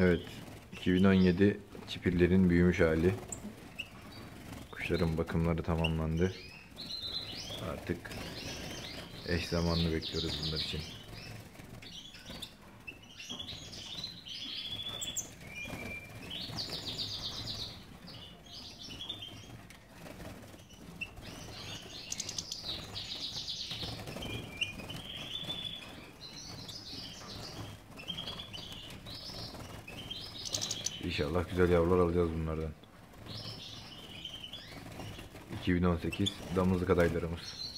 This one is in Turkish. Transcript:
Evet. 2017 çipillerin büyümüş hali. Kuşların bakımları tamamlandı. Artık eş zamanlı bekliyoruz bunlar için. İnşallah güzel yavrular alacağız bunlardan. 2018 damızlık adaylarımız.